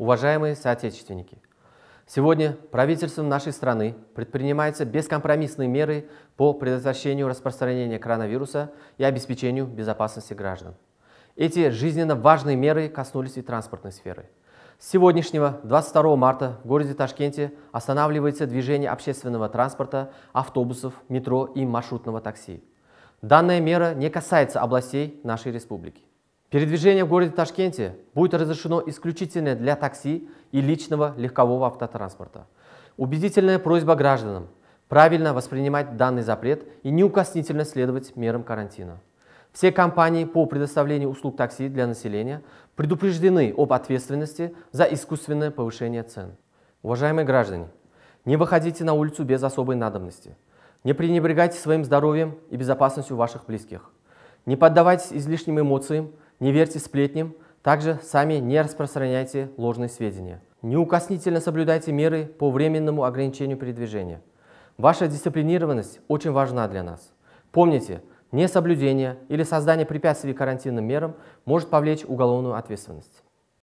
Уважаемые соотечественники, сегодня правительством нашей страны предпринимаются бескомпромиссные меры по предотвращению распространения коронавируса и обеспечению безопасности граждан. Эти жизненно важные меры коснулись и транспортной сферы. С сегодняшнего, 22 марта, в городе Ташкенте останавливается движение общественного транспорта, автобусов, метро и маршрутного такси. Данная мера не касается областей нашей республики. Передвижение в городе Ташкенте будет разрешено исключительно для такси и личного легкового автотранспорта. Убедительная просьба гражданам правильно воспринимать данный запрет и неукоснительно следовать мерам карантина. Все компании по предоставлению услуг такси для населения предупреждены об ответственности за искусственное повышение цен. Уважаемые граждане, не выходите на улицу без особой надобности. Не пренебрегайте своим здоровьем и безопасностью ваших близких. Не поддавайтесь излишним эмоциям не верьте сплетням, также сами не распространяйте ложные сведения. Неукоснительно соблюдайте меры по временному ограничению передвижения. Ваша дисциплинированность очень важна для нас. Помните, несоблюдение или создание препятствий карантинным мерам может повлечь уголовную ответственность.